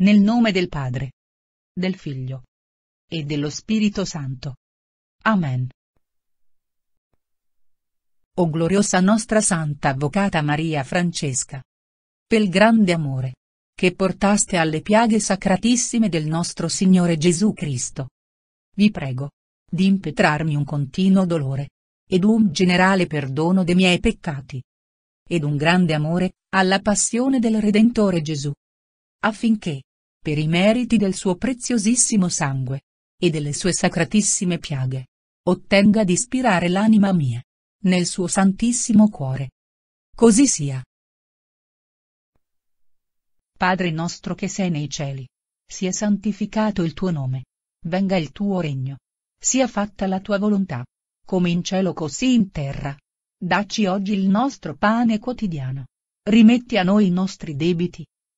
Nel nome del Padre, del Figlio e dello Spirito Santo. Amen. O gloriosa nostra Santa Avvocata Maria Francesca, pel grande amore che portaste alle piaghe sacratissime del nostro Signore Gesù Cristo. Vi prego di impetrarmi un continuo dolore ed un generale perdono dei miei peccati ed un grande amore alla passione del Redentore Gesù affinché per i meriti del suo preziosissimo sangue e delle sue sacratissime piaghe. Ottenga di ispirare l'anima mia nel suo santissimo cuore. Così sia. Padre nostro che sei nei cieli, sia santificato il tuo nome, venga il tuo regno, sia fatta la tua volontà, come in cielo così in terra. Dacci oggi il nostro pane quotidiano. Rimetti a noi i nostri debiti,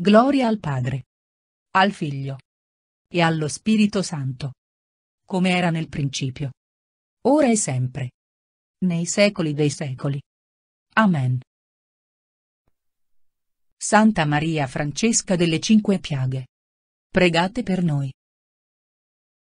Gloria al Padre. Al Figlio. E allo Spirito Santo. Come era nel principio. Ora e sempre. Nei secoli dei secoli. Amen. Santa Maria Francesca delle Cinque Piaghe. Pregate per noi.